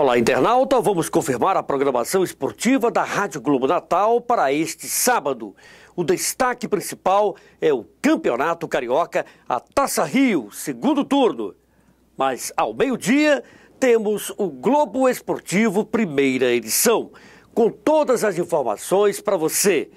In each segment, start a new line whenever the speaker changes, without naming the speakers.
Olá, tá internauta. Vamos confirmar a programação esportiva da Rádio Globo Natal para este sábado. O destaque principal é o Campeonato Carioca, a Taça Rio, segundo turno. Mas ao meio-dia temos o Globo Esportivo, primeira edição, com todas as informações para você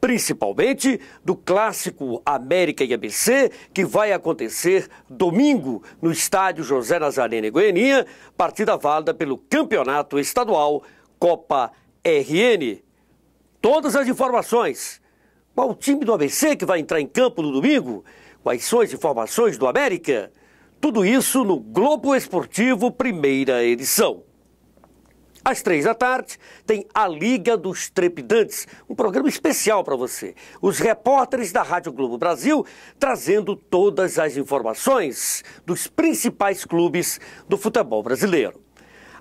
principalmente do clássico América e ABC, que vai acontecer domingo no estádio José Nazareno em Goianinha, partida válida pelo Campeonato Estadual Copa RN. Todas as informações. Qual o time do ABC que vai entrar em campo no domingo? Quais são as informações do América? Tudo isso no Globo Esportivo, primeira edição. Às três da tarde, tem A Liga dos Trepidantes, um programa especial para você. Os repórteres da Rádio Globo Brasil trazendo todas as informações dos principais clubes do futebol brasileiro.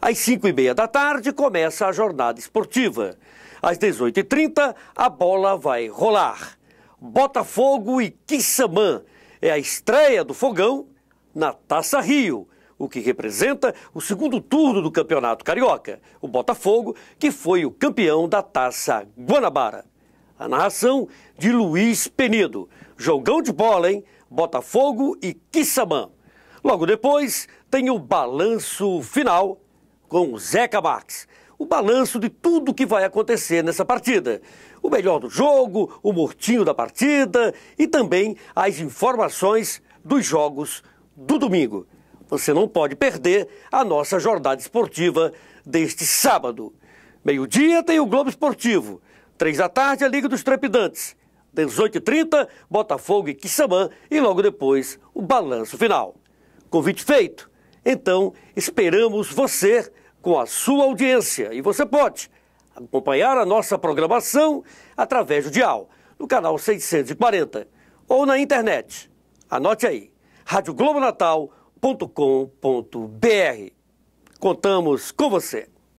Às cinco e meia da tarde, começa a jornada esportiva. Às 18h30, a bola vai rolar. Botafogo e Quissamã. É a estreia do Fogão na Taça Rio o que representa o segundo turno do Campeonato Carioca, o Botafogo, que foi o campeão da Taça Guanabara. A narração de Luiz Penido. Jogão de bola, hein? Botafogo e Quissamã. Logo depois tem o balanço final com Zeca Marques o balanço de tudo que vai acontecer nessa partida. O melhor do jogo, o mortinho da partida e também as informações dos jogos do domingo. Você não pode perder a nossa jornada esportiva deste sábado. Meio-dia tem o Globo Esportivo. Três da tarde, a Liga dos Trepidantes. 18h30, Botafogo e Kissamã. E logo depois, o balanço final. Convite feito. Então, esperamos você com a sua audiência. E você pode acompanhar a nossa programação através do Dial, no canal 640 ou na internet. Anote aí, Rádio Globo Natal www.radiocultura.com.br. Contamos com você!